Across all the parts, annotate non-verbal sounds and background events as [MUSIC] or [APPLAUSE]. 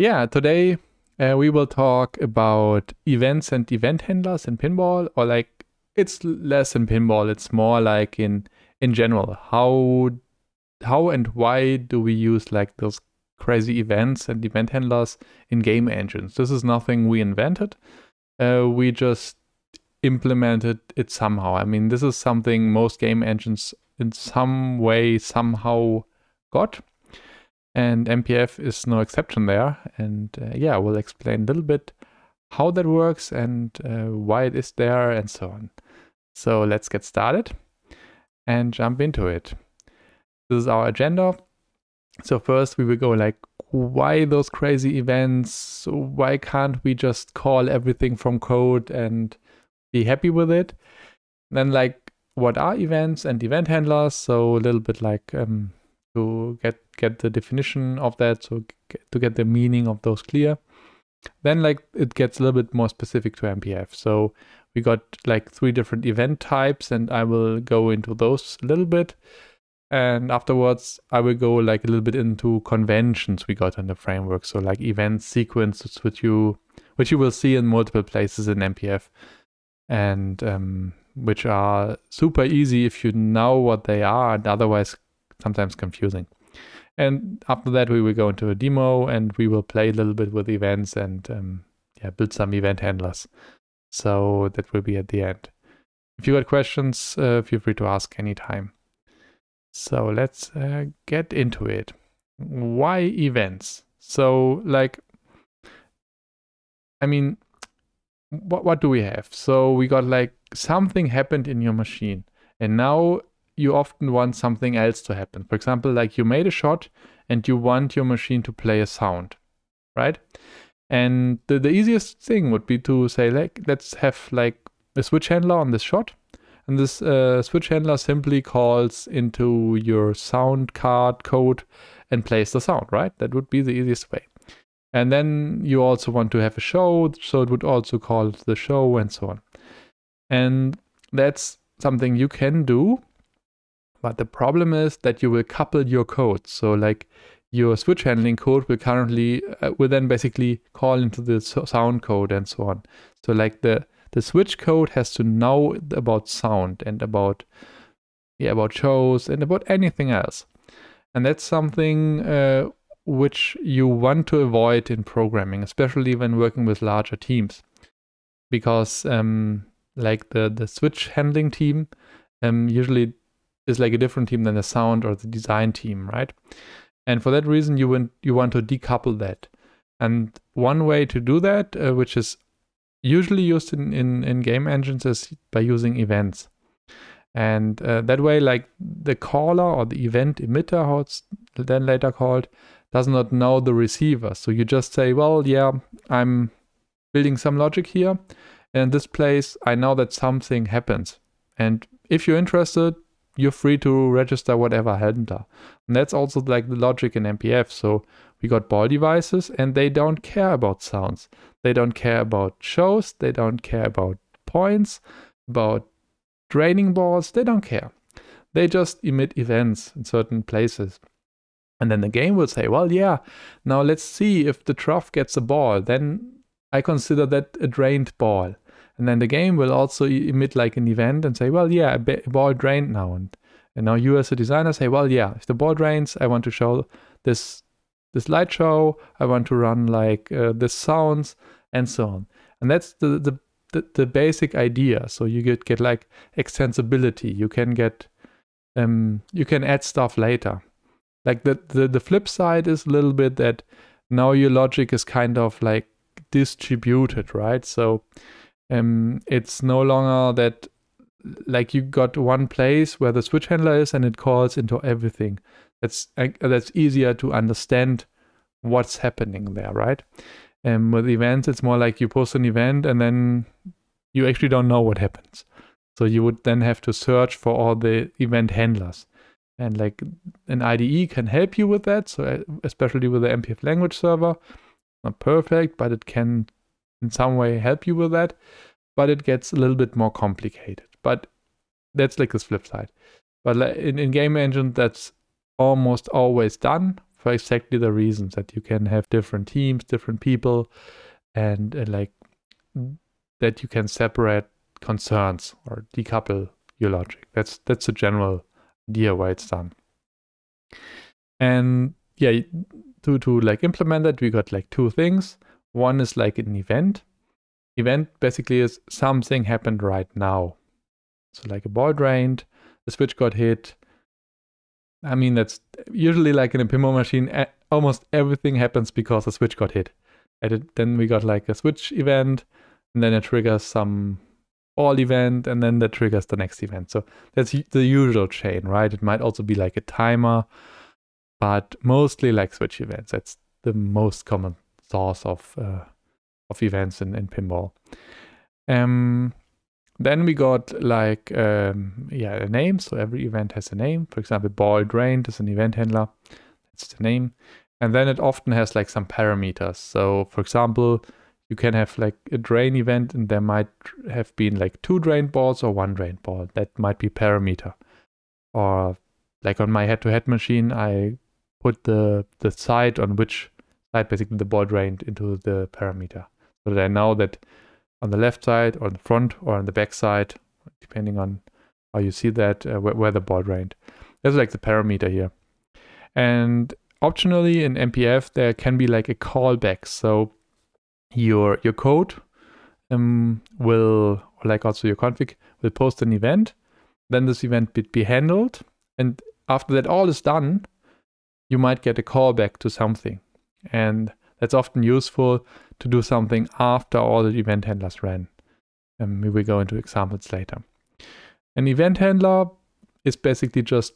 Yeah, today uh, we will talk about events and event handlers in pinball, or like it's less in pinball, it's more like in in general. How how and why do we use like those crazy events and event handlers in game engines? This is nothing we invented. Uh, we just implemented it somehow. I mean, this is something most game engines in some way somehow got. And MPF is no exception there. And uh, yeah, we will explain a little bit how that works and uh, why it is there and so on. So let's get started and jump into it. This is our agenda. So first we will go like, why those crazy events? Why can't we just call everything from code and be happy with it? Then like, what are events and event handlers? So a little bit like um, to get get the definition of that so get, to get the meaning of those clear then like it gets a little bit more specific to mpf so we got like three different event types and i will go into those a little bit and afterwards i will go like a little bit into conventions we got in the framework so like event sequences which you which you will see in multiple places in mpf and um, which are super easy if you know what they are and otherwise sometimes confusing. And after that, we will go into a demo and we will play a little bit with events and um, yeah, build some event handlers. So that will be at the end. If you got questions, uh, feel free to ask anytime. So let's uh, get into it. Why events? So like, I mean, what, what do we have? So we got like something happened in your machine and now you often want something else to happen. For example, like you made a shot and you want your machine to play a sound, right? And the, the easiest thing would be to say, like, let's have like a switch handler on this shot. And this uh, switch handler simply calls into your sound card code and plays the sound, right? That would be the easiest way. And then you also want to have a show, so it would also call the show and so on. And that's something you can do but the problem is that you will couple your code. So like your switch handling code will currently uh, will then basically call into the sound code and so on. So like the the switch code has to know about sound and about yeah about shows and about anything else, and that's something uh, which you want to avoid in programming, especially when working with larger teams, because um, like the the switch handling team um, usually is like a different team than the sound or the design team, right? And for that reason, you want you want to decouple that. And one way to do that, uh, which is usually used in, in, in game engines, is by using events. And uh, that way, like the caller or the event emitter, how it's then later called, does not know the receiver. So you just say, well, yeah, I'm building some logic here. And in this place, I know that something happens. And if you're interested, you're free to register whatever handler. And that's also like the logic in MPF. So we got ball devices and they don't care about sounds. They don't care about shows. They don't care about points, about draining balls. They don't care. They just emit events in certain places. And then the game will say, well, yeah, now let's see if the trough gets a ball. Then I consider that a drained ball. And then the game will also emit like an event and say, well, yeah, ball drained now. And, and now you as a designer say, well, yeah, if the ball drains, I want to show this this light show. I want to run like uh, this sounds and so on. And that's the, the the, the basic idea. So you get get like extensibility. You can get um you can add stuff later. Like the the, the flip side is a little bit that now your logic is kind of like distributed, right? So um, it's no longer that like you got one place where the switch handler is and it calls into everything. That's that's easier to understand what's happening there, right? And um, with events, it's more like you post an event and then you actually don't know what happens. So you would then have to search for all the event handlers. And like an IDE can help you with that. So especially with the MPF language server, not perfect, but it can in some way help you with that, but it gets a little bit more complicated. But that's like the flip side. But in, in Game Engine, that's almost always done for exactly the reasons that you can have different teams, different people, and, uh, like that you can separate concerns or decouple your logic. That's that's the general idea why it's done. And yeah, to to like implement that, we got like two things. One is like an event. Event basically is something happened right now. So like a ball drained, the switch got hit. I mean, that's usually like in a pinball machine, almost everything happens because the switch got hit. And then we got like a switch event, and then it triggers some all event, and then that triggers the next event. So that's the usual chain, right? It might also be like a timer, but mostly like switch events. That's the most common source of uh, of events in, in pinball. Um, then we got like um, yeah a name. So every event has a name. For example, ball drained is an event handler. That's the name. And then it often has like some parameters. So for example, you can have like a drain event and there might have been like two drained balls or one drained ball. That might be parameter. Or like on my head-to-head -head machine, I put the the side on which basically the board drained into the parameter. So that I know that on the left side or the front or on the back side, depending on how you see that, uh, where, where, the board drained. That's like the parameter here. And optionally in MPF, there can be like a callback. So your your code um, will, like also your config, will post an event. Then this event will be handled. And after that all is done, you might get a callback to something. And that's often useful to do something after all the event handlers ran. And um, we will go into examples later. An event handler is basically just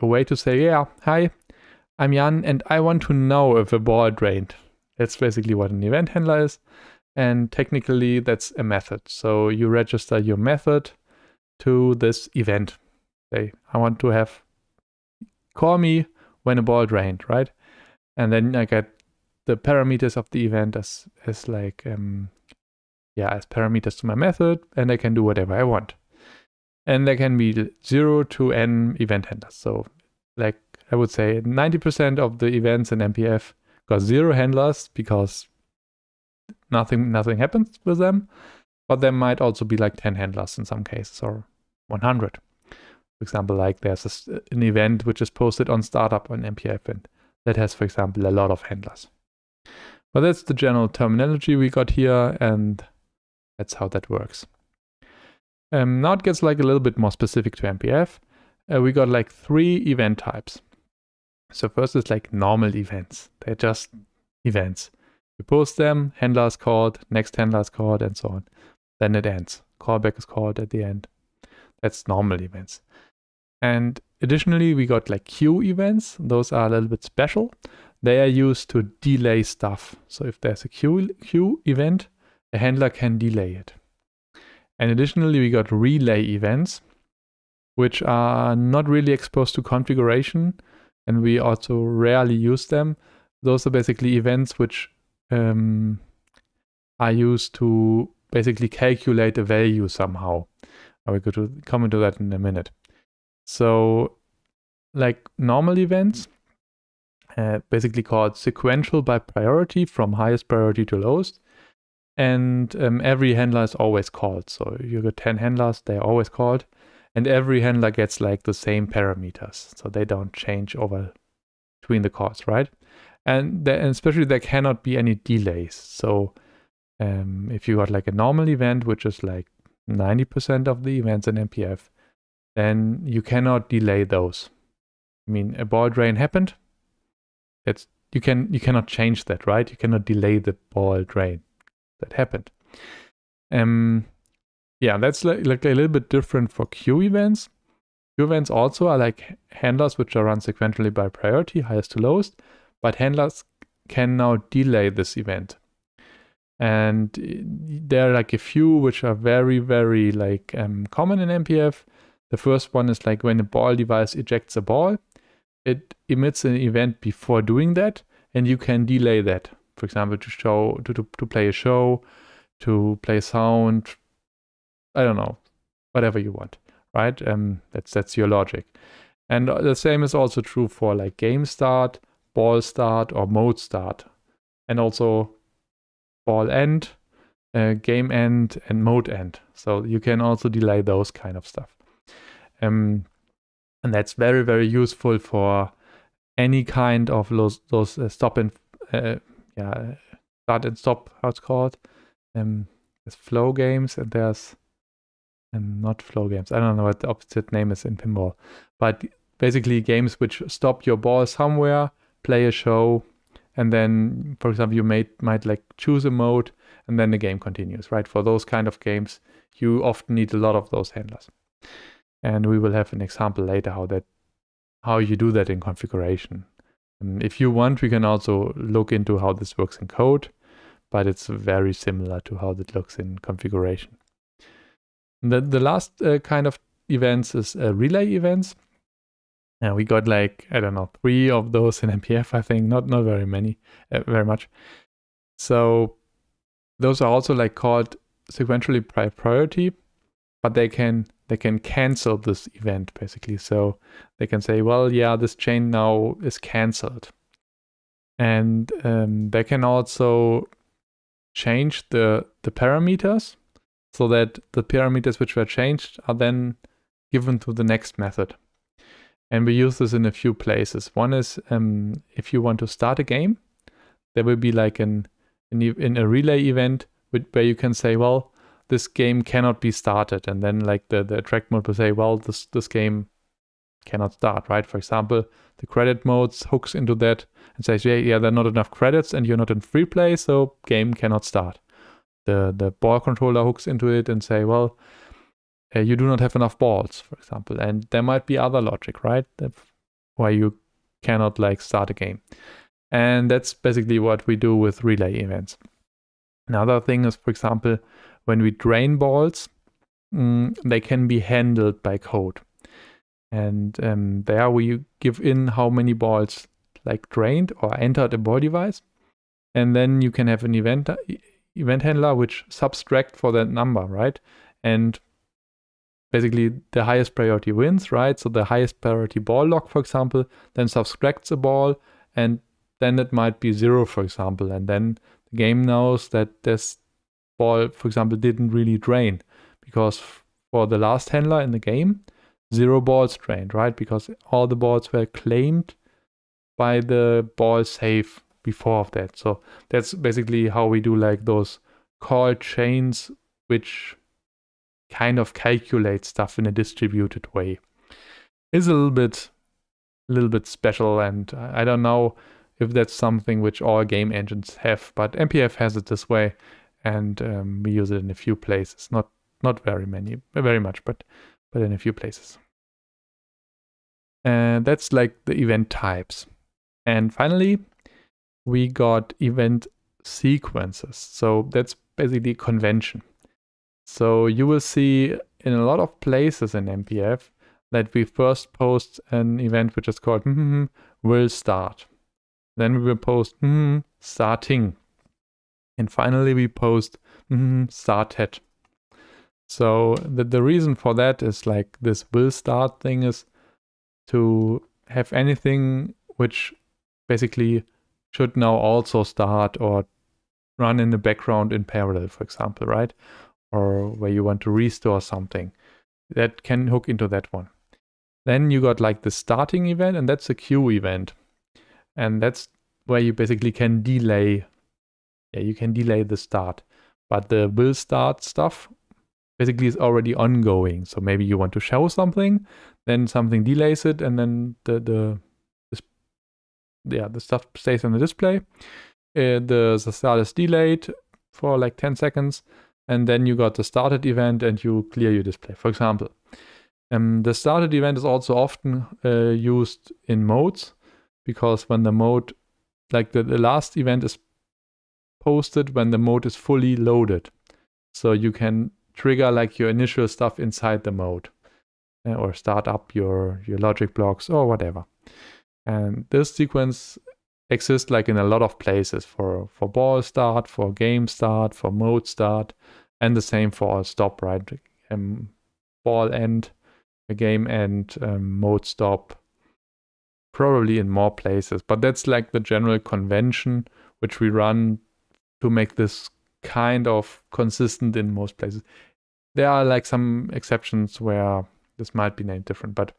a way to say, yeah, hi, I'm Jan, and I want to know if a ball drained. That's basically what an event handler is. And technically, that's a method. So you register your method to this event. Say, I want to have call me when a ball drained, right? and then I get the parameters of the event as as like um, yeah as parameters to my method, and I can do whatever I want. And there can be zero to n event handlers. So like I would say 90% of the events in MPF got zero handlers because nothing nothing happens with them. But there might also be like 10 handlers in some cases or 100. For example, like there's a, an event which is posted on startup on MPF and that has, for example, a lot of handlers. But that's the general terminology we got here, and that's how that works. Um, now it gets like a little bit more specific to MPF. Uh, we got like three event types. So first is like normal events. They're just events. You post them, handler is called, next handler is called, and so on. Then it ends. Callback is called at the end. That's normal events. And additionally, we got like queue events. Those are a little bit special. They are used to delay stuff. So if there's a queue, queue event, the handler can delay it. And additionally, we got relay events, which are not really exposed to configuration. And we also rarely use them. Those are basically events which um, are used to basically calculate a value somehow. I will go to come into that in a minute. So like normal events, uh, basically called sequential by priority from highest priority to lowest. And um, every handler is always called. So you got 10 handlers, they're always called. And every handler gets like the same parameters. So they don't change over between the calls, right? And, and especially there cannot be any delays. So um, if you got like a normal event, which is like 90% of the events in MPF, then you cannot delay those. I mean, a ball drain happened. That's you can you cannot change that, right? You cannot delay the ball drain that happened. Um, yeah, that's like, like a little bit different for queue events. Queue events also are like handlers which are run sequentially by priority, highest to lowest, but handlers can now delay this event. And eh, there are like a few which are very, very like um, common in MPF the first one is like when a ball device ejects a ball, it emits an event before doing that, and you can delay that. For example, to show to, to, to play a show, to play sound, I don't know, whatever you want, right? Um, that's that's your logic. And the same is also true for like game start, ball start, or mode start, and also ball end, uh, game end, and mode end. So you can also delay those kind of stuff. Um, and that's very, very useful for any kind of those, those uh, stop and uh, yeah, start and stop, how it's called. Um, there's flow games and there's um, not flow games. I don't know what the opposite name is in pinball. But basically, games which stop your ball somewhere, play a show, and then, for example, you may, might like choose a mode and then the game continues, right? For those kind of games, you often need a lot of those handlers and we will have an example later how that how you do that in configuration. Um, if you want, we can also look into how this works in code, but it's very similar to how it looks in configuration. The, the last uh, kind of events is uh, relay events. And we got like, I don't know, three of those in [LAUGHS] MPF, I think, not, not very many, uh, very much. So those are also like called sequentially priority, but they can they can cancel this event basically. So they can say, well, yeah, this chain now is canceled. And um, they can also change the, the parameters so that the parameters which were changed are then given to the next method. And we use this in a few places. One is um, if you want to start a game, there will be like an, an in a relay event where you can say, well, this game cannot be started and then like the, the attract mode will say well this this game cannot start right for example the credit modes hooks into that and says yeah yeah there are not enough credits and you're not in free play so game cannot start the the ball controller hooks into it and say well uh, you do not have enough balls for example and there might be other logic right why you cannot like start a game and that's basically what we do with relay events another thing is for example when we drain balls, mm, they can be handled by code. And um, there we give in how many balls like drained or entered a ball device. And then you can have an event uh, event handler which subtract for that number, right? And basically the highest priority wins, right? So the highest priority ball lock, for example, then subtracts a ball and then it might be zero, for example. And then the game knows that there's ball, for example, didn't really drain because for the last handler in the game, zero balls drained, right? Because all the balls were claimed by the ball save before of that. So that's basically how we do like those call chains, which kind of calculate stuff in a distributed way. Is a little bit, a little bit special, and I don't know if that's something which all game engines have, but MPF has it this way, and um, we use it in a few places. Not not very many, very much, but but in a few places. And that's like the event types. And finally, we got event sequences. So that's basically convention. So you will see in a lot of places in MPF that we first post an event which is called mm [LAUGHS] -hmm, will start. Then we will post mm [LAUGHS] -hmm, starting and finally, we post mm, mm-hmm, start head. So the, the reason for that is like this will start thing is to have anything which basically should now also start or run in the background in parallel, for example, right? Or where you want to restore something that can hook into that one. Then you got like the starting event and that's a queue event. And that's where you basically can delay yeah, you can delay the start. But the will start stuff basically is already ongoing. So maybe you want to show something, then something delays it, and then the the, yeah the stuff stays on the display. Uh, the, the start is delayed for like 10 seconds, and then you got the started event and you clear your display, for example. Um, the started event is also often uh, used in modes because when the mode, like the, the last event is posted when the mode is fully loaded. So you can trigger like your initial stuff inside the mode eh, or start up your, your logic blocks or whatever. And this sequence exists like in a lot of places for, for ball start, for game start, for mode start, and the same for stop, right? Um, ball end, a game end, um, mode stop, probably in more places. But that's like the general convention which we run to make this kind of consistent in most places. There are like some exceptions where this might be named different, but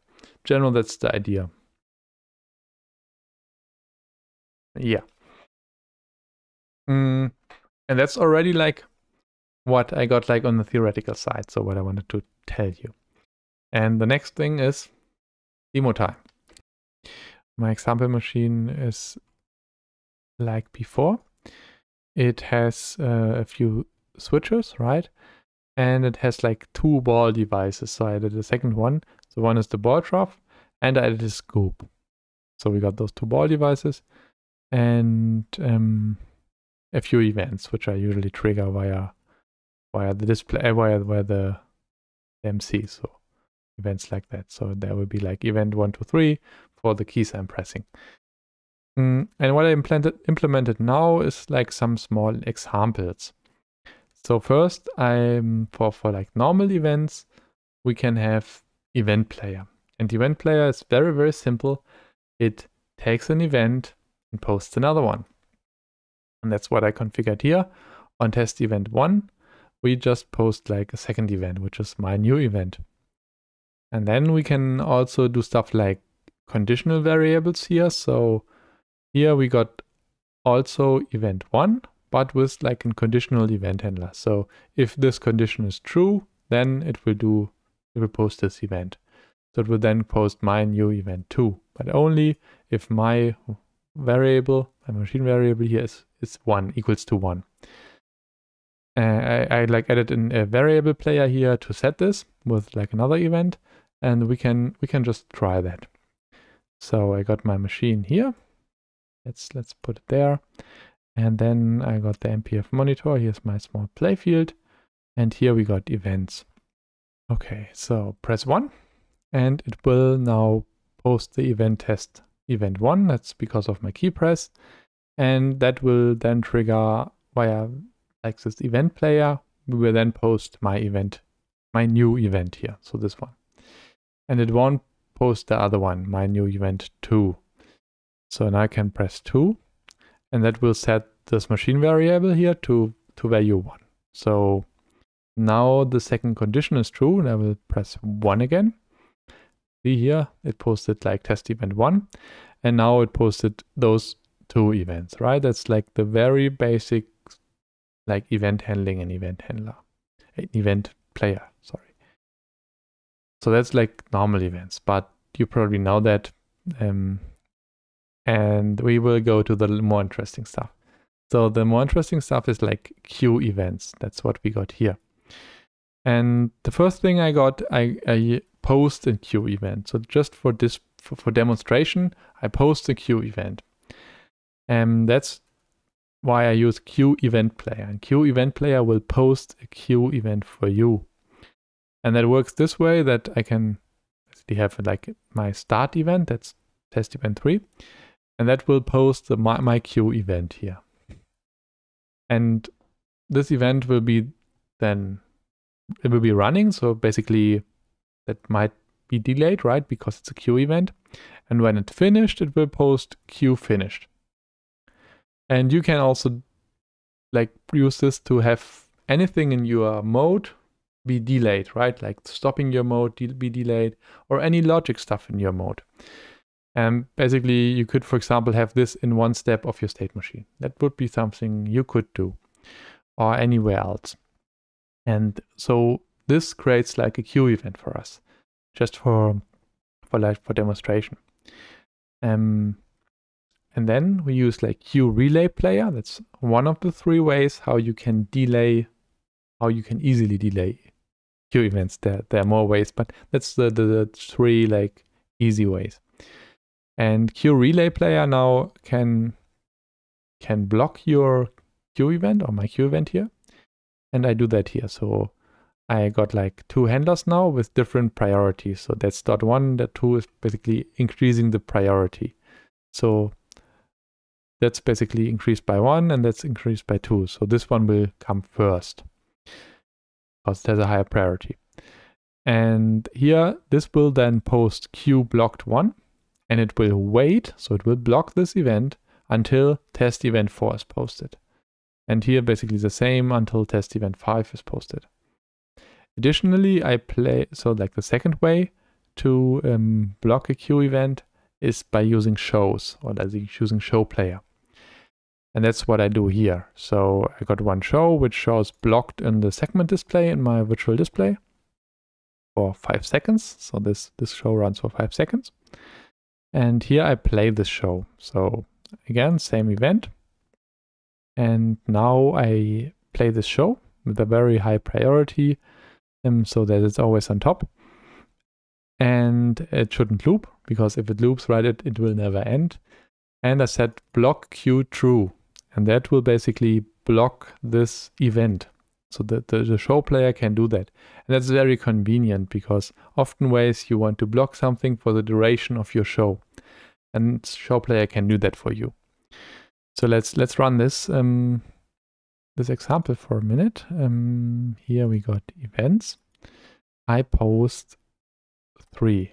general, that's the idea. Yeah. Mm, and that's already like what I got like on the theoretical side, so what I wanted to tell you. And the next thing is demo time. My example machine is like before. It has uh, a few switches, right? And it has like two ball devices. So I added the second one. So one is the ball trough and I added a scoop. So we got those two ball devices and um, a few events, which I usually trigger via via the display, uh, via, via the MC. So events like that. So there will be like event one, two, three for the keys I'm pressing. Mm, and what I implemented now is like some small examples. So first, I'm for, for like normal events, we can have event player. And event player is very, very simple. It takes an event and posts another one. And that's what I configured here on test event one. We just post like a second event, which is my new event. And then we can also do stuff like conditional variables here. So here we got also event one, but with like a conditional event handler. So if this condition is true, then it will do, it will post this event. So it will then post my new event two, but only if my variable, my machine variable here is, is one, equals to one. Uh, I, I, like added in a variable player here to set this with like another event and we can we can just try that. So I got my machine here Let's, let's put it there. And then I got the MPF monitor. Here's my small playfield. And here we got events. Okay, so press one and it will now post the event test event one. That's because of my key press. And that will then trigger via access event player. We will then post my event, my new event here. So this one. And it won't post the other one, my new event two. So now I can press 2 and that will set this machine variable here to, to value 1. So now the second condition is true and I will press 1 again. See here, it posted like test event 1 and now it posted those two events, right? That's like the very basic like event handling and event handler, eh, event player, sorry. So that's like normal events, but you probably know that um, and we will go to the more interesting stuff. So the more interesting stuff is like queue events. That's what we got here. And the first thing I got, I, I post a queue event. So just for this, for, for demonstration, I post a queue event. And that's why I use queue event player. And queue event player will post a queue event for you. And that works this way that I can actually have like my start event, that's test event three. And that will post the my, my queue event here. And this event will be then, it will be running. So basically that might be delayed, right? Because it's a queue event. And when it finished, it will post queue finished. And you can also like use this to have anything in your mode be delayed, right? Like stopping your mode be delayed or any logic stuff in your mode. And um, basically, you could, for example, have this in one step of your state machine. That would be something you could do or anywhere else. And so this creates like a queue event for us, just for for like for demonstration. Um, and then we use like queue relay player. That's one of the three ways how you can delay, how you can easily delay queue events. There, there are more ways, but that's the, the, the three like easy ways. And queue relay player now can can block your queue event or my queue event here. And I do that here. So I got like two handlers now with different priorities. So that's dot one. Dot two is basically increasing the priority. So that's basically increased by one and that's increased by two. So this one will come first because it has a higher priority. And here, this will then post queue blocked one and it will wait, so it will block this event until test event 4 is posted. And here basically the same until test event 5 is posted. Additionally, I play, so like the second way to um, block a queue event is by using shows or by using show player. And that's what I do here. So I got one show which shows blocked in the segment display in my virtual display for five seconds. So this, this show runs for five seconds. And here I play this show. So again, same event. And now I play this show with a very high priority um, so that it's always on top. And it shouldn't loop because if it loops, right, it, it will never end. And I set block queue true. And that will basically block this event. So the, the, the, show player can do that. And that's very convenient because often ways you want to block something for the duration of your show. And show player can do that for you. So let's let's run this um, this example for a minute. Um, here we got events. I post three.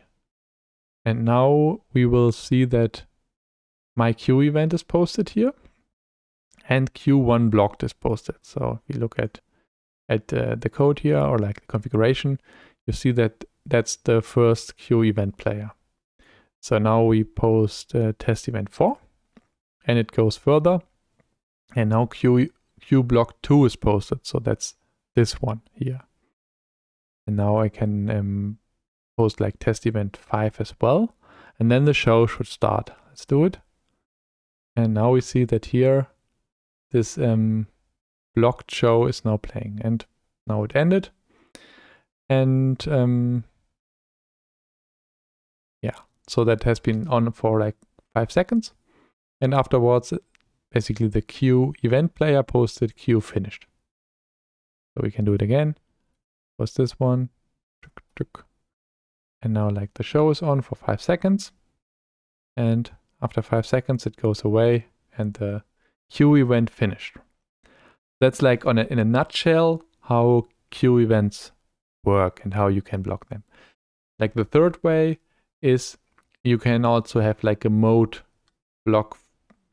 And now we will see that my queue event is posted here and queue one blocked is posted. So if you look at at uh, the code here or like the configuration, you see that that's the first queue event player. So now we post uh, test event 4 and it goes further. And now queue, queue block 2 is posted. So that's this one here. And now I can um, post like test event 5 as well. And then the show should start. Let's do it. And now we see that here this um, blocked show is now playing. And now it ended. And um, yeah, so that has been on for like five seconds. And afterwards, basically the queue event player posted queue finished. So we can do it again. Was this one? And now like the show is on for five seconds. And after five seconds, it goes away and the queue event finished that's like on a, in a nutshell how queue events work and how you can block them. Like the third way is you can also have like a mode block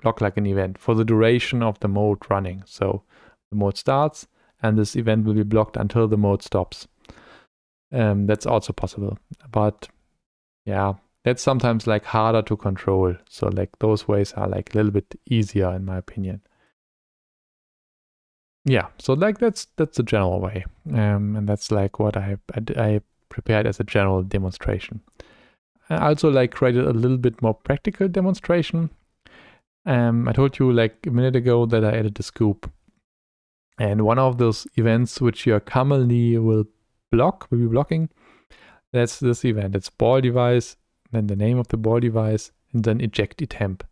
block like an event for the duration of the mode running. So the mode starts and this event will be blocked until the mode stops. Um, that's also possible. But yeah, that's sometimes like harder to control. So like those ways are like a little bit easier in my opinion yeah, so like that's that's a general way, um, and that's like what I, I, I prepared as a general demonstration. I also like created a little bit more practical demonstration. Um, I told you like a minute ago that I added a scoop, and one of those events which you commonly will block will be blocking. That's this event. It's ball device, then the name of the ball device, and then eject attempt.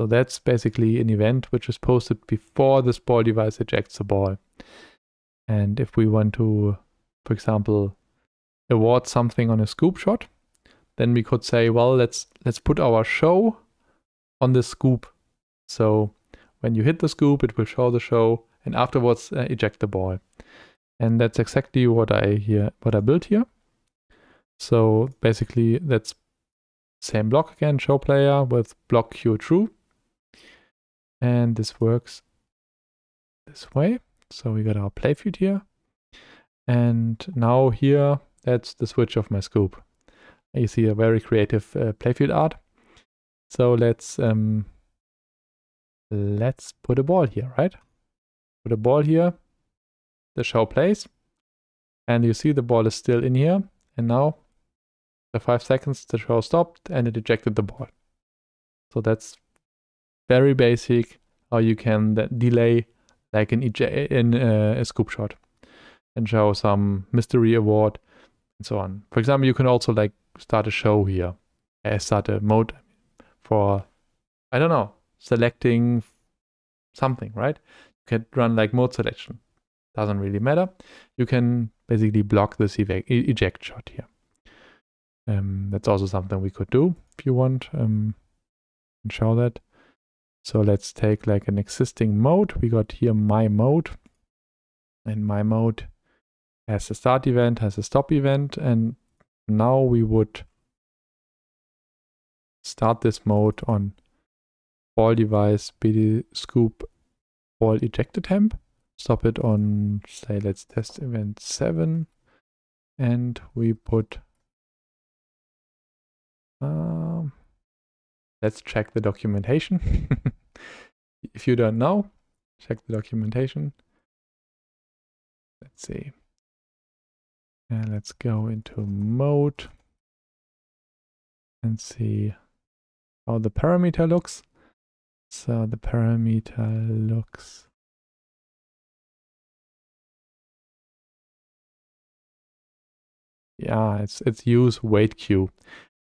So that's basically an event which is posted before the ball device ejects the ball. And if we want to, for example, award something on a scoop shot, then we could say, well, let's let's put our show on the scoop. So when you hit the scoop, it will show the show, and afterwards uh, eject the ball. And that's exactly what I here what I built here. So basically, that's same block again, show player with block Q true. And this works this way. So we got our play here. And now here, that's the switch of my scoop. You see a very creative uh, playfield art. So let's um, let's put a ball here, right? Put a ball here. The show plays. And you see the ball is still in here. And now, the five seconds, the show stopped and it ejected the ball. So that's very basic how you can delay like an EJ in uh, a scoop shot and show some mystery award and so on. For example, you can also like start a show here, start a mode for I don't know selecting something, right? You can run like mode selection. Doesn't really matter. You can basically block this eject shot here. Um, that's also something we could do if you want. Um, show that. So let's take like an existing mode. We got here my mode and my mode has a start event, has a stop event. And now we would start this mode on ball device BD scoop ball eject attempt. Stop it on say let's test event seven and we put um, let's check the documentation. [LAUGHS] if you don't know, check the documentation. Let's see. And let's go into mode and see how the parameter looks. So the parameter looks yeah, it's it's use weight queue.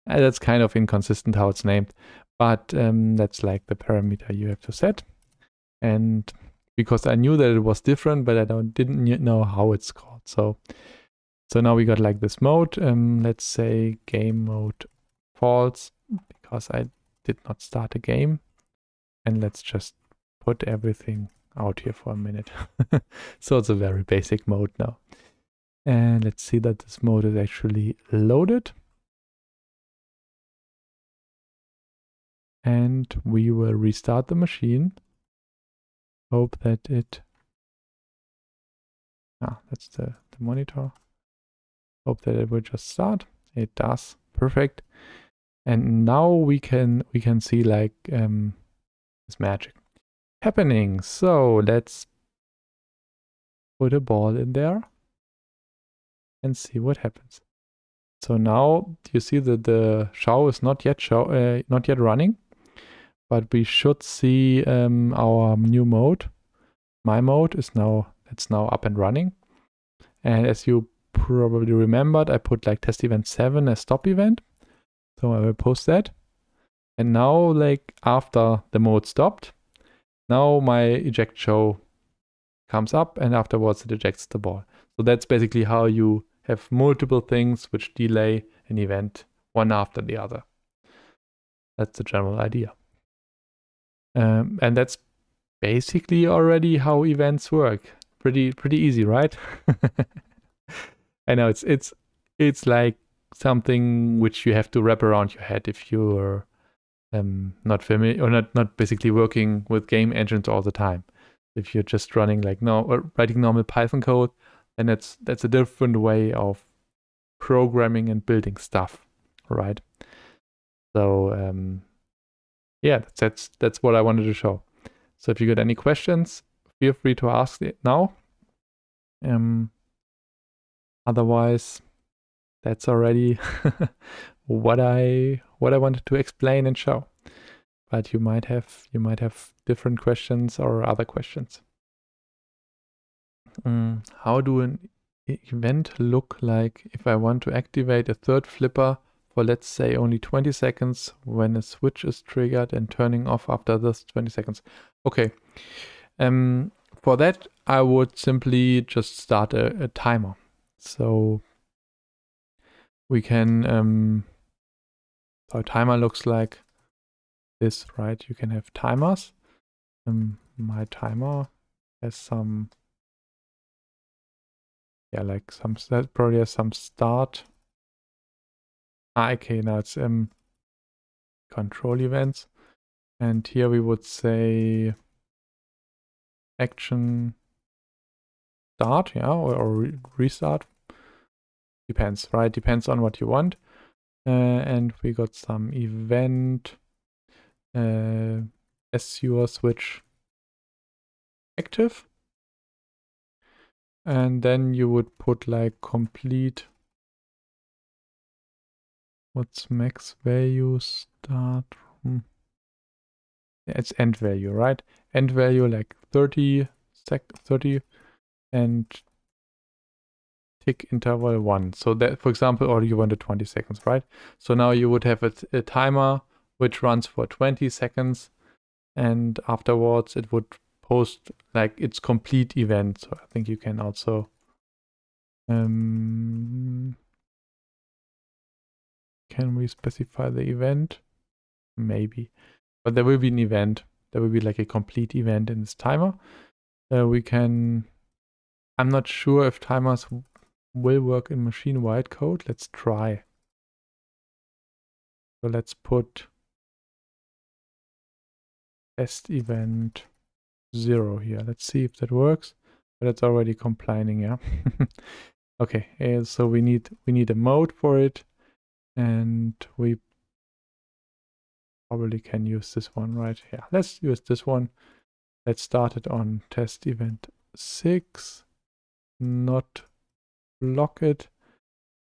And that's kind of inconsistent how it's named. But um, that's like the parameter you have to set. And because I knew that it was different, but I don't, didn't know how it's called. So, so now we got like this mode. Um, let's say game mode false because I did not start a game. And let's just put everything out here for a minute. [LAUGHS] so it's a very basic mode now. And let's see that this mode is actually loaded. and we will restart the machine. Hope that it, ah, that's the, the monitor. Hope that it will just start. It does, perfect. And now we can, we can see like um, this magic happening. So let's put a ball in there and see what happens. So now you see that the show is not yet show, uh, not yet running but we should see um, our new mode. My mode is now, it's now up and running. And as you probably remembered, I put like test event 7 as stop event. So I will post that. And now like after the mode stopped, now my eject show comes up and afterwards it ejects the ball. So that's basically how you have multiple things which delay an event one after the other. That's the general idea. Um, and that's basically already how events work. Pretty pretty easy, right? [LAUGHS] I know it's it's it's like something which you have to wrap around your head if you're um, not familiar or not not basically working with game engines all the time. If you're just running like no or writing normal Python code, then that's that's a different way of programming and building stuff, right? So um, yeah, that's, that's that's what I wanted to show. So if you got any questions, feel free to ask it now. Um, otherwise, that's already [LAUGHS] what I what I wanted to explain and show. But you might have you might have different questions or other questions. Um, how do an event look like if I want to activate a third flipper for let's say only 20 seconds when a switch is triggered and turning off after this 20 seconds. Okay. Um, for that, I would simply just start a, a timer. So we can, um, so timer looks like this, right? You can have timers. Um, my timer has some, yeah, like some, that probably has some start Ah, okay, now it's um, control events. And here we would say action start, yeah, or, or restart. Depends, right? Depends on what you want. Uh, and we got some event uh, your switch active. And then you would put like complete What's max value start? Hmm. it's end value, right? End value like 30 sec 30 and tick interval one. So that, for example, or you wanted 20 seconds, right? So now you would have a, a timer which runs for 20 seconds and afterwards it would post like its complete event. So I think you can also um, can we specify the event? Maybe. But there will be an event. There will be like a complete event in this timer. Uh, we can... I'm not sure if timers will work in machine wide code. Let's try. So let's put test event 0 here. Let's see if that works. But it's already complaining, yeah. [LAUGHS] okay, And eh, so we need we need a mode for it and we probably can use this one, right? here. let's use this one. Let's start it on test event 6, not block it.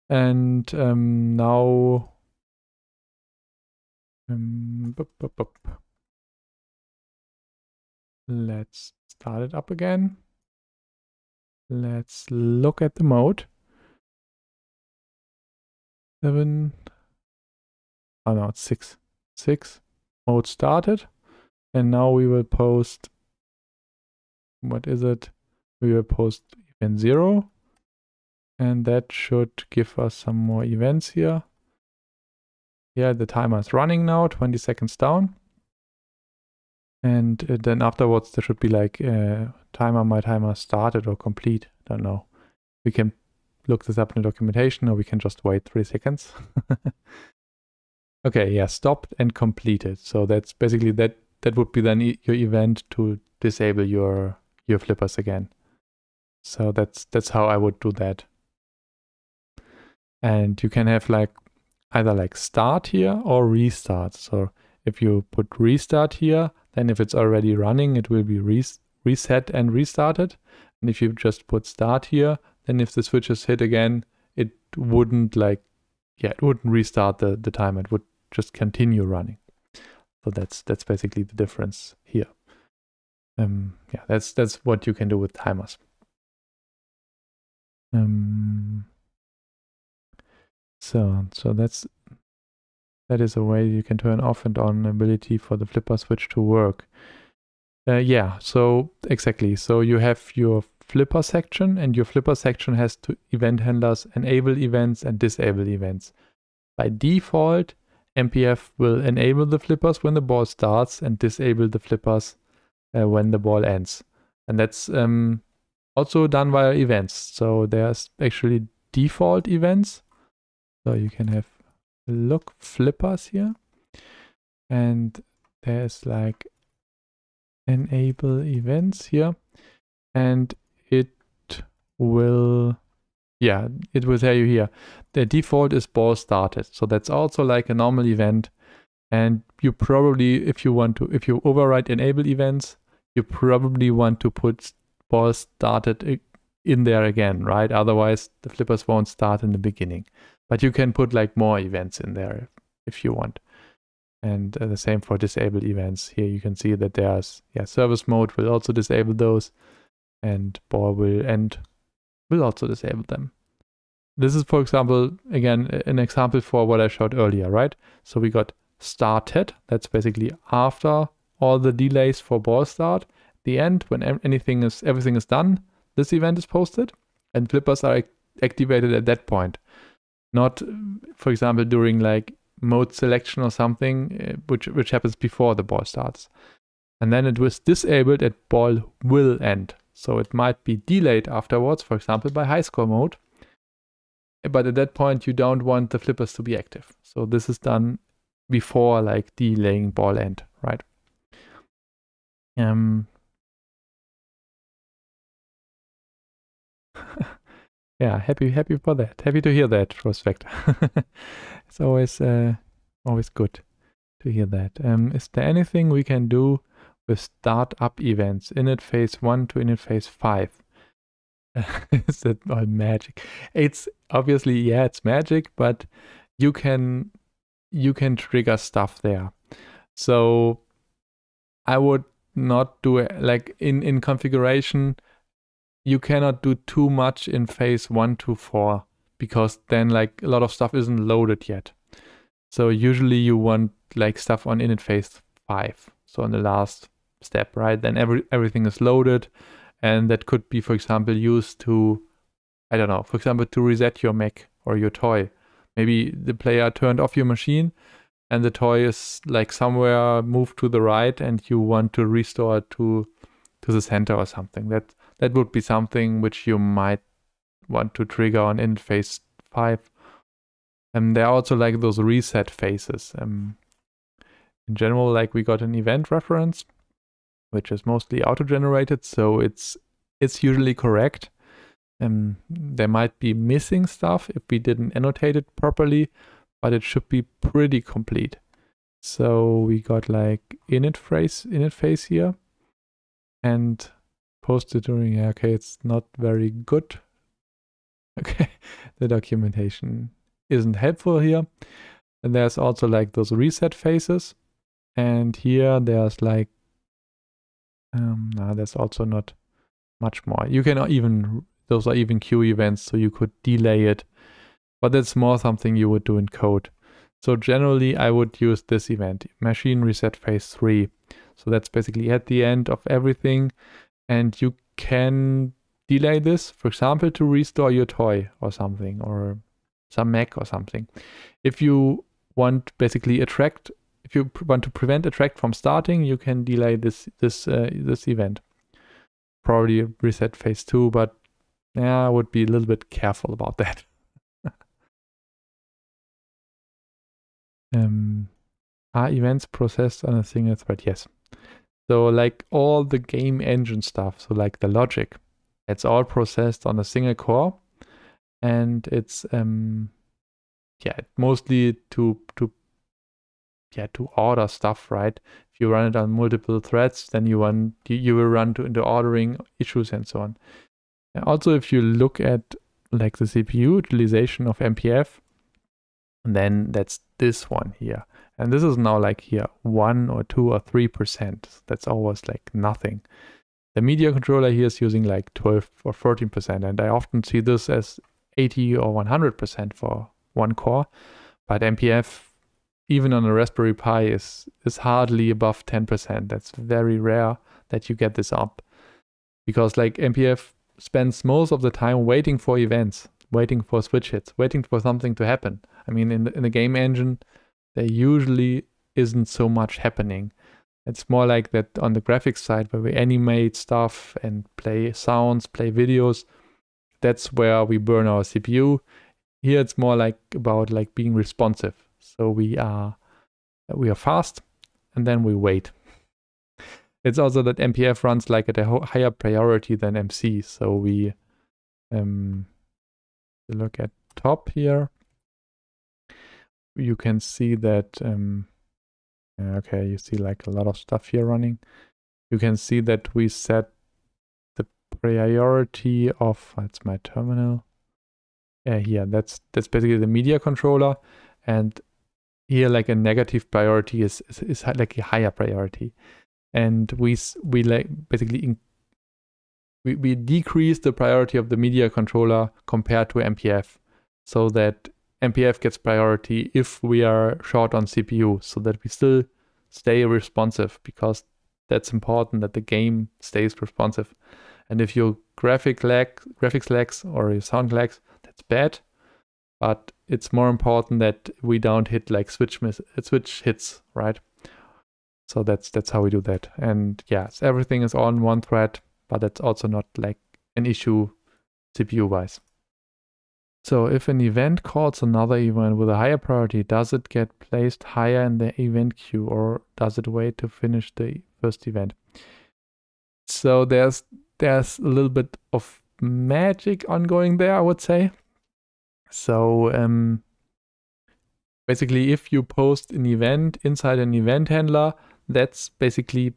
And um, now, um, bup, bup, bup. let's start it up again. Let's look at the mode seven. Oh no, it's six. Six mode oh, started. And now we will post, what is it? We will post event zero. And that should give us some more events here. Yeah, the timer is running now, 20 seconds down. And uh, then afterwards, there should be like uh, timer, my timer started or complete. I Don't know. We can look this up in the documentation or we can just wait three seconds. [LAUGHS] okay, yeah, stopped and completed. So that's basically that that would be then your event to disable your your flippers again. So that's that's how I would do that. And you can have like either like start here or restart. So if you put restart here, then if it's already running, it will be res reset and restarted. And if you just put start here, then if the switch is hit again, it wouldn't like, yeah, it wouldn't restart the, the timer. It would just continue running. So that's that's basically the difference here. Um, yeah, that's that's what you can do with timers. Um, so so that's that is a way you can turn off and on ability for the flipper switch to work. Uh, yeah, so exactly. So you have your flipper section and your flipper section has two event handlers enable events and disable events. By default, MPF will enable the flippers when the ball starts and disable the flippers uh, when the ball ends. And that's um, also done via events. So there's actually default events. So you can have a look flippers here. And there's like enable events here. And will, yeah, it will tell you here. The default is ball started. So that's also like a normal event. And you probably, if you want to, if you override enable events, you probably want to put ball started in there again, right? Otherwise the flippers won't start in the beginning. But you can put like more events in there if you want. And uh, the same for disabled events. Here you can see that there's, yeah, service mode will also disable those and ball will end will also disable them. This is, for example, again, an example for what I showed earlier, right? So we got started. That's basically after all the delays for ball start. The end, when anything is everything is done, this event is posted, and flippers are activated at that point. Not, for example, during like mode selection or something, eh, which which happens before the ball starts. And then it was disabled at ball will end. So it might be delayed afterwards, for example, by high score mode. But at that point, you don't want the flippers to be active. So this is done before like delaying ball end, right? Um. [LAUGHS] yeah, happy, happy for that. Happy to hear that, Prospect. [LAUGHS] it's always, uh, always good to hear that. Um, is there anything we can do? with startup events, init phase one to init phase five. [LAUGHS] Is that all magic? It's obviously, yeah, it's magic, but you can you can trigger stuff there. So I would not do it like in, in configuration, you cannot do too much in phase one to four because then like a lot of stuff isn't loaded yet. So usually you want like stuff on init phase five. So on the last step, right? Then every everything is loaded, and that could be, for example, used to, I don't know, for example, to reset your Mac or your toy. Maybe the player turned off your machine, and the toy is like somewhere moved to the right, and you want to restore it to to the center or something. That that would be something which you might want to trigger on in phase five. And there are also like those reset phases. Um, in general, like we got an event reference which is mostly auto-generated, so it's it's usually correct. Um, there might be missing stuff if we didn't annotate it properly, but it should be pretty complete. So we got like init phrase, init phase here, and posted during. okay, it's not very good. [LAUGHS] Okay, the documentation isn't helpful here. And there's also like those reset phases, and here there's like um, now there's also not much more. You can even, those are even queue events, so you could delay it. But that's more something you would do in code. So generally, I would use this event, machine reset phase 3. So that's basically at the end of everything. And you can delay this, for example, to restore your toy or something, or some Mac or something. If you want basically attract if you want to prevent a track from starting, you can delay this this uh, this event. Probably reset phase two, but yeah, I would be a little bit careful about [LAUGHS] that. um, are events processed on a single thread? Yes. So like all the game engine stuff, so like the logic, it's all processed on a single core, and it's um, yeah, mostly to to yeah to order stuff right if you run it on multiple threads then you run you will run to, into ordering issues and so on and also if you look at like the cpu utilization of mpf then that's this one here and this is now like here one or two or three percent that's always like nothing the media controller here is using like 12 or 14 percent and i often see this as 80 or 100 percent for one core but mpf even on a Raspberry Pi is is hardly above 10%. That's very rare that you get this up. Because like MPF spends most of the time waiting for events, waiting for switch hits, waiting for something to happen. I mean, in the, in the game engine, there usually isn't so much happening. It's more like that on the graphics side where we animate stuff and play sounds, play videos. That's where we burn our CPU. Here it's more like about like being responsive so we are uh, we are fast, and then we wait. It's also that MPF runs like at a higher priority than MC. So we um, look at top here. You can see that, um, okay, you see like a lot of stuff here running. You can see that we set the priority of, that's my terminal. Uh, that's, that's basically the media controller. And here like a negative priority is, is, is like a higher priority and we we like basically in, we, we decrease the priority of the media controller compared to mpf so that mpf gets priority if we are short on cpu so that we still stay responsive because that's important that the game stays responsive and if your graphic lag graphics lags or your sound lags that's bad but it's more important that we don't hit like switch miss uh, switch hits, right? So that's that's how we do that. And yes, everything is on one thread, but that's also not like an issue CPU wise. So if an event calls another event with a higher priority, does it get placed higher in the event queue or does it wait to finish the first event? So there's there's a little bit of magic ongoing there, I would say. So um, basically, if you post an event inside an event handler, that's basically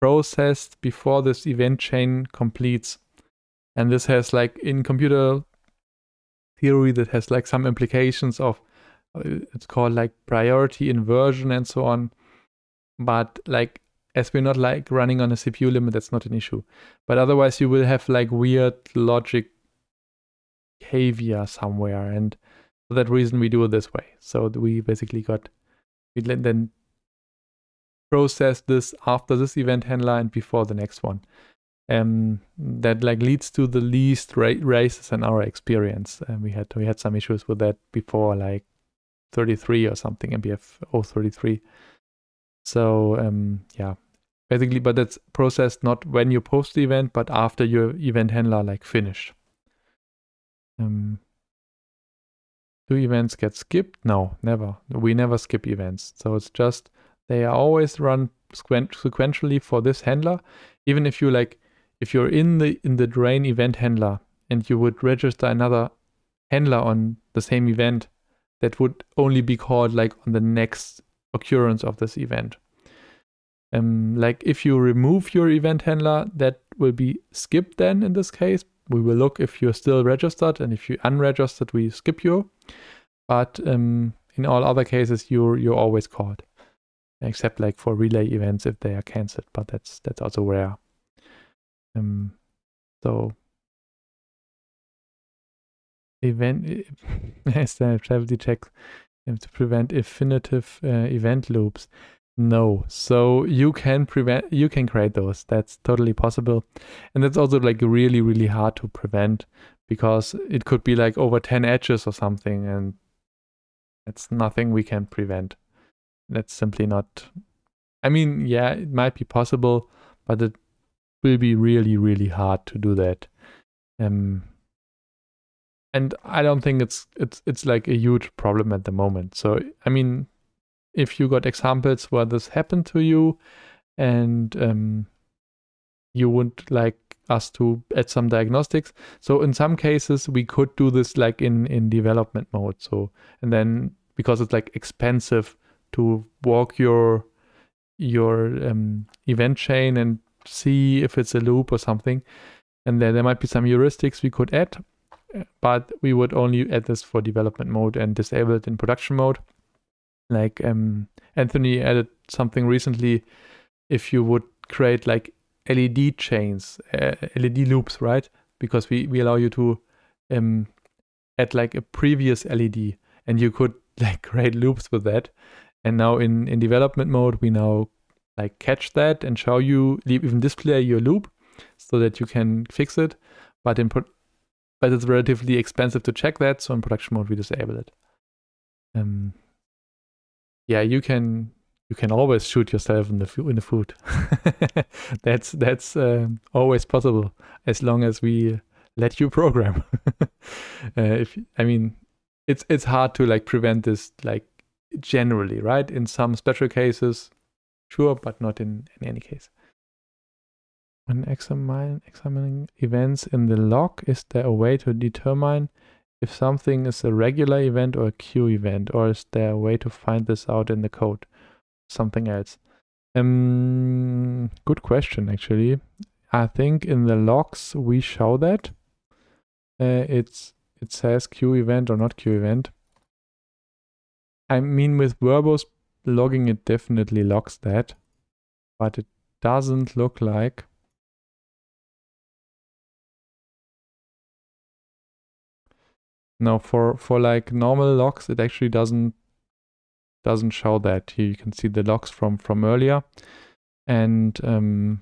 processed before this event chain completes. And this has like in computer theory that has like some implications of uh, it's called like priority inversion and so on. But like as we're not like running on a CPU limit, that's not an issue. But otherwise you will have like weird logic behavior somewhere. And for that reason, we do it this way. So we basically got, we then process this after this event handler and before the next one. Um, that like leads to the least ra races in our experience. And we had we had some issues with that before, like 33 or something, MBF 033. So um, yeah, basically, but that's processed not when you post the event, but after your event handler like finished. Um, ähm, do events get skipped? No, never. We never skip events. So it's just they always run sequentially for this handler. Even if you like, if you're in the in the drain event handler and you would register another handler on the same event, that would only be called like on the next occurrence of this event. Um, like if you remove your event handler, that will be skipped then in this case, we will look if you're still registered and if you're unregistered, we skip you. But um, in all other cases, you're, you're always called, except like for relay events if they are canceled, but that's, that's also rare. Um, so event standard travel detect to prevent infinitive uh, event loops. No. So you can prevent you can create those. That's totally possible. And that's also like really, really hard to prevent because it could be like over 10 edges or something and it's nothing we can prevent. That's simply not I mean, yeah, it might be possible, but it will be really, really hard to do that. Um and I don't think it's it's it's like a huge problem at the moment. So I mean if you got examples where this happened to you and um, you would like us to add some diagnostics. So in some cases we could do this like in in development mode. So and then because it's like expensive to walk your your um, event chain and see if it's a loop or something. And then there might be some heuristics we could add, but we would only add this for development mode and disable it in production mode. Like um, Anthony added something recently. If you would create like LED chains, uh, LED loops, right? Because we we allow you to um, add like a previous LED, and you could [LAUGHS] like create loops with that. And now in in development mode, we now like catch that and show you even display your loop so that you can fix it. But in put but it's relatively expensive to check that, so in production mode we disable it. Um, yeah, you can you can always shoot yourself in the in the foot. [LAUGHS] that's that's um, always possible as long as we let you program. [LAUGHS] uh, if I mean, it's it's hard to like prevent this like generally, right? In some special cases, sure, but not in in any case. When examining examining events in the log, is there a way to determine if something is a regular event or a queue event, or is there a way to find this out in the code? Something else. Um, good question, actually. I think in the logs we show that. Uh, it's It says queue event or not queue event. I mean, with verbose logging, it definitely logs that, but it doesn't look like Now, for for like normal logs, it actually doesn't doesn't show that. Here you can see the logs from from earlier, and um,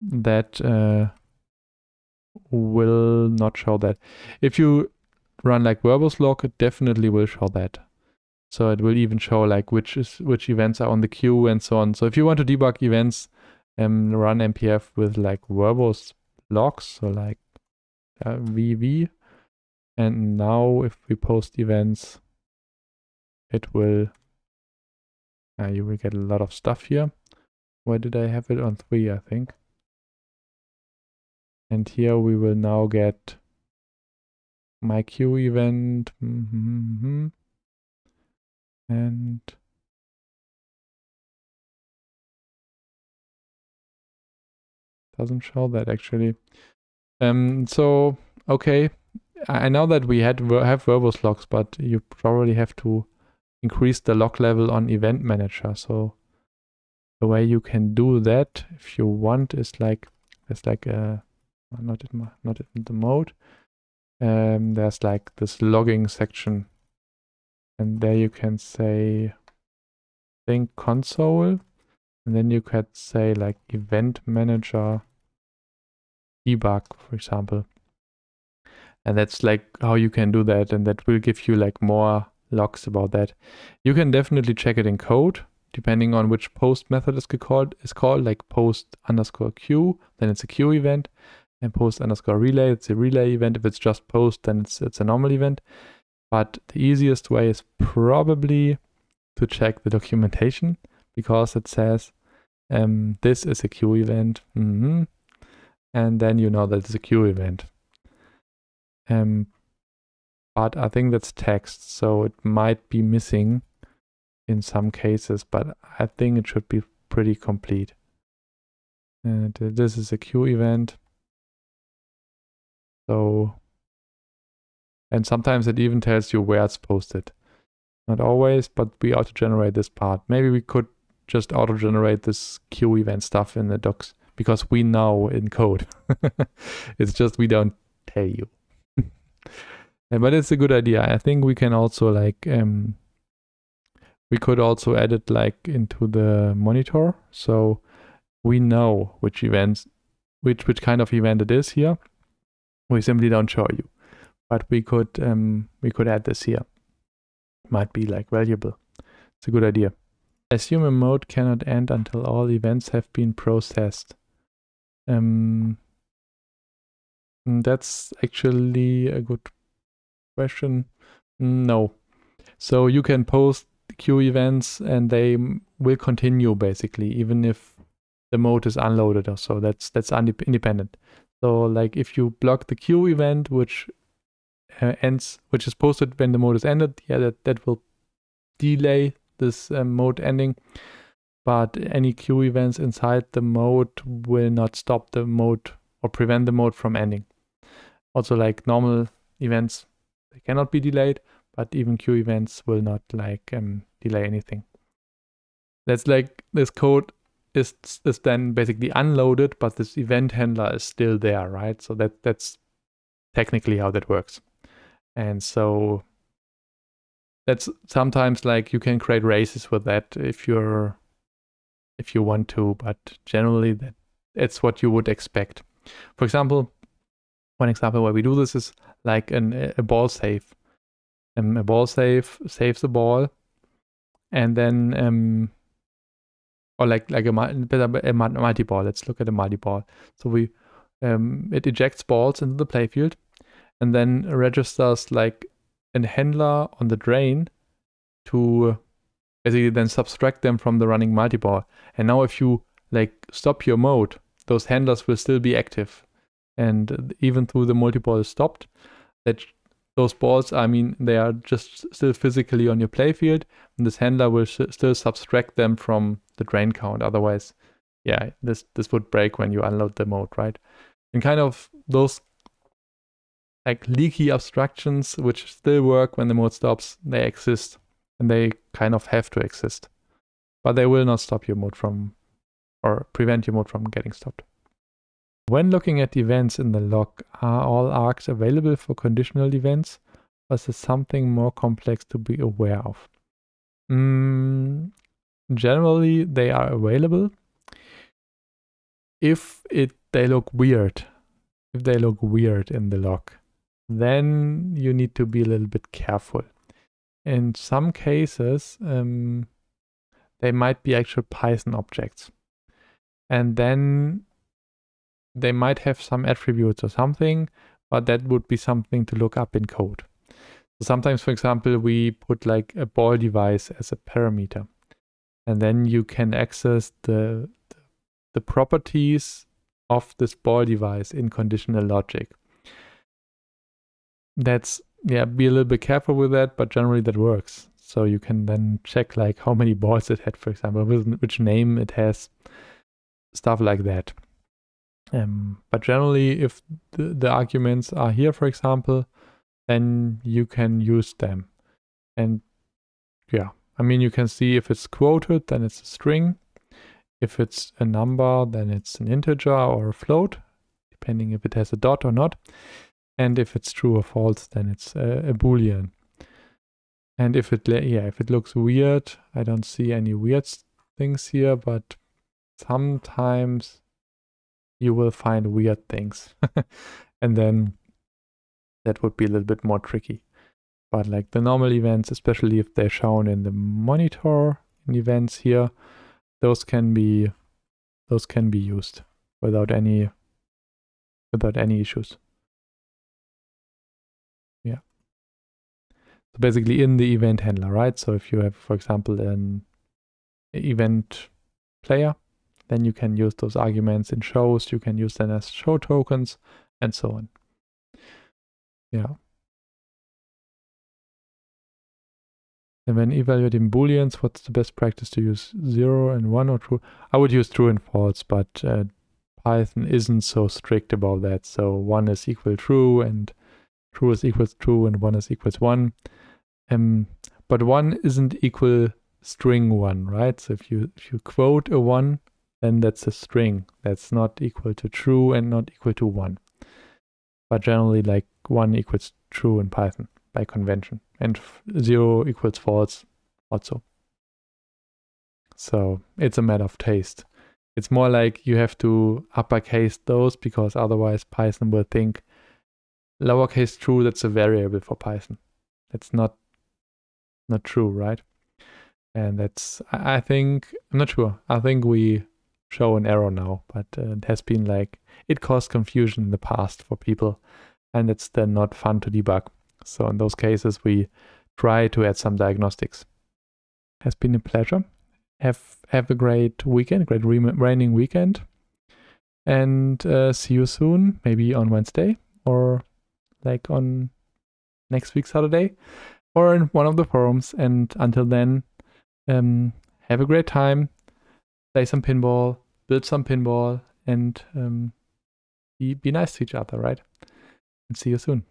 that uh, will not show that. If you run like verbose log, it definitely will show that. So it will even show like which is which events are on the queue and so on. So if you want to debug events, and run MPF with like verbose logs, so like uh, VV and now if we post events, it will, uh, you will get a lot of stuff here. Where did I have it? On three, I think. And here we will now get my queue event. Mm -hmm. And doesn't show that actually. Um, so, okay, I know that we had have verbose locks, but you probably have to increase the lock level on event manager. So the way you can do that, if you want, is like there's like a uh, not in my, not in the mode. Um, there's like this logging section, and there you can say thing console, and then you could say like event manager debug, for example and that's like how you can do that and that will give you like more logs about that you can definitely check it in code depending on which post method is called is called like post underscore queue then it's a queue event and post underscore relay it's a relay event if it's just post then it's it's a normal event but the easiest way is probably to check the documentation because it says um, this is a queue event mm -hmm. and then you know that it's a queue event um, but I think that's text, so it might be missing in some cases, but I think it should be pretty complete. And this is a queue event. So, and sometimes it even tells you where it's posted. Not always, but we auto-generate this part. Maybe we could just auto-generate this queue event stuff in the docs because we know in code. [LAUGHS] it's just we don't tell you but it's a good idea. I think we can also like um, we could also add it like into the monitor, so we know which events, which which kind of event it is here. We simply don't show you, but we could um, we could add this here. Might be like valuable. It's a good idea. Assume a mode cannot end until all events have been processed. Um, Mm, that's actually a good question. Mm, no. So you can post queue events and they will continue basically, even if the mode is unloaded or so. That's that's independent. So like if you block the queue event, which uh, ends, which is posted when the mode is ended, yeah, that that will delay this uh, mode ending. But any queue events inside the mode will not stop the mode or prevent the mode from ending also like normal events they cannot be delayed but even queue events will not like um, delay anything that's like this code is is then basically unloaded but this event handler is still there right so that that's technically how that works and so that's sometimes like you can create races with that if you're if you want to but generally that it's what you would expect for example one example where we do this is like an, a ball save. Um, a ball save saves the ball, and then um, or like like a, better a multi ball. Let's look at a multi ball. So we um, it ejects balls into the playfield, and then registers like a handler on the drain to basically then subtract them from the running multi ball. And now if you like stop your mode, those handlers will still be active and even though the multi-ball stopped, that those balls, I mean, they are just still physically on your playfield, and this handler will still subtract them from the drain count. Otherwise, yeah, this this would break when you unload the mode, right? And kind of those like leaky abstractions, which still work when the mode stops, they exist, and they kind of have to exist, but they will not stop your mode from or prevent your mode from getting stopped. When looking at events in the log, are all arcs available for conditional events? Or is there something more complex to be aware of? Mm, generally, they are available. If it they look weird, if they look weird in the log, then you need to be a little bit careful. In some cases, um, they might be actual Python objects. And then they might have some attributes or something, but that would be something to look up in code. So sometimes, for example, we put like a ball device as a parameter, and then you can access the the properties of this ball device in conditional logic. That's yeah, be a little bit careful with that, but generally that works. So you can then check like how many balls it had, for example, which name it has, stuff like that. Um, but generally, if the, the arguments are here, for example, then you can use them. And yeah, I mean, you can see if it's quoted, then it's a string. If it's a number, then it's an integer or a float, depending if it has a dot or not. And if it's true or false, then it's a, a boolean. And if it, yeah, if it looks weird, I don't see any weird things here, but sometimes you will find weird things. [LAUGHS] and then that would be a little bit more tricky. But like the normal events, especially if they're shown in the monitor in events here, those can be those can be used without any without any issues. Yeah. So basically in the event handler, right? So if you have, for example, an event player then you can use those arguments in shows, you can use them as show tokens, and so on. Yeah. And when evaluating booleans, what's the best practice to use 0 and 1 or true? I would use true and false, but uh, Python isn't so strict about that. So 1 is equal true and true is equals true and 1 is equals 1. Um, but 1 isn't equal string 1, right? So if you, if you quote a 1, then that's a string that's not equal to true and not equal to one. But generally like one equals true in Python by convention and zero equals false also. So it's a matter of taste. It's more like you have to uppercase those because otherwise Python will think lowercase true that's a variable for Python. That's not not true, right? And that's I think I'm not sure. I think we show an error now, but uh, it has been like it caused confusion in the past for people, and it's then not fun to debug. So in those cases, we try to add some diagnostics. Has been a pleasure. Have have a great weekend, great raining weekend, and uh, see you soon. Maybe on Wednesday or like on next week Saturday, or in one of the forums. And until then, um, have a great time, play some pinball, build some pinball, and um, be, be nice to each other, right? And see you soon.